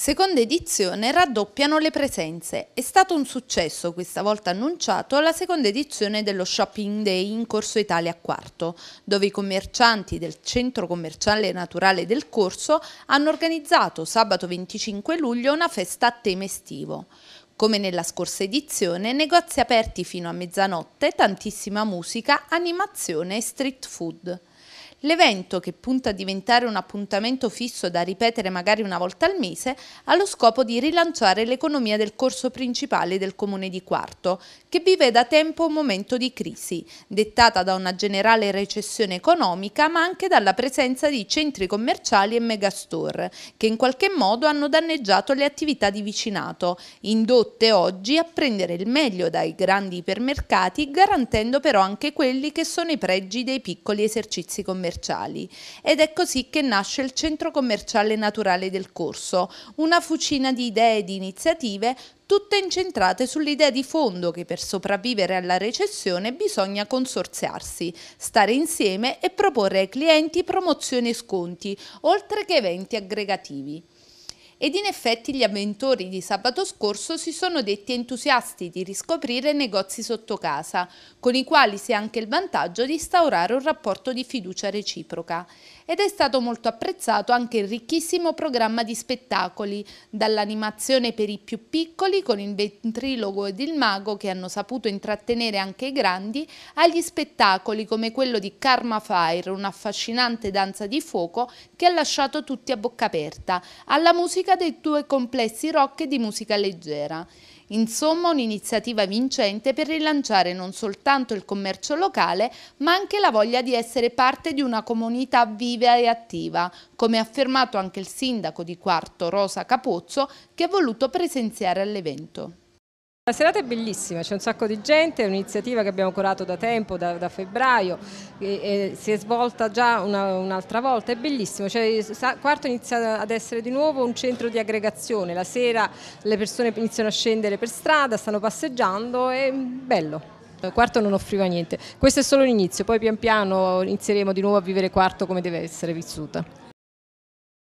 Seconda edizione raddoppiano le presenze. È stato un successo, questa volta annunciato, la seconda edizione dello Shopping Day in Corso Italia Quarto, dove i commercianti del centro commerciale naturale del Corso hanno organizzato sabato 25 luglio una festa a tema estivo. Come nella scorsa edizione, negozi aperti fino a mezzanotte, tantissima musica, animazione e street food. L'evento, che punta a diventare un appuntamento fisso da ripetere magari una volta al mese, ha lo scopo di rilanciare l'economia del corso principale del comune di Quarto, che vive da tempo un momento di crisi, dettata da una generale recessione economica ma anche dalla presenza di centri commerciali e megastore, che in qualche modo hanno danneggiato le attività di vicinato, indotte oggi a prendere il meglio dai grandi ipermercati, garantendo però anche quelli che sono i pregi dei piccoli esercizi commerciali commerciali ed è così che nasce il Centro Commerciale Naturale del Corso, una fucina di idee e di iniziative tutte incentrate sull'idea di fondo che per sopravvivere alla recessione bisogna consorziarsi, stare insieme e proporre ai clienti promozioni e sconti, oltre che eventi aggregativi ed in effetti gli avventori di sabato scorso si sono detti entusiasti di riscoprire negozi sotto casa, con i quali si ha anche il vantaggio di instaurare un rapporto di fiducia reciproca ed è stato molto apprezzato anche il ricchissimo programma di spettacoli, dall'animazione per i più piccoli con il ventrilogo ed il mago che hanno saputo intrattenere anche i grandi, agli spettacoli come quello di Karma Fire, un'affascinante danza di fuoco che ha lasciato tutti a bocca aperta, alla musica dei due complessi rock e di musica leggera. Insomma un'iniziativa vincente per rilanciare non soltanto il commercio locale ma anche la voglia di essere parte di una comunità viva e attiva, come ha affermato anche il sindaco di Quarto Rosa Capozzo che ha voluto presenziare all'evento. La serata è bellissima, c'è un sacco di gente, è un'iniziativa che abbiamo curato da tempo, da, da febbraio, e, e si è svolta già un'altra un volta, è bellissimo, cioè, quarto inizia ad essere di nuovo un centro di aggregazione, la sera le persone iniziano a scendere per strada, stanno passeggiando, è bello. Quarto non offriva niente, questo è solo l'inizio, poi pian piano inizieremo di nuovo a vivere quarto come deve essere vissuta.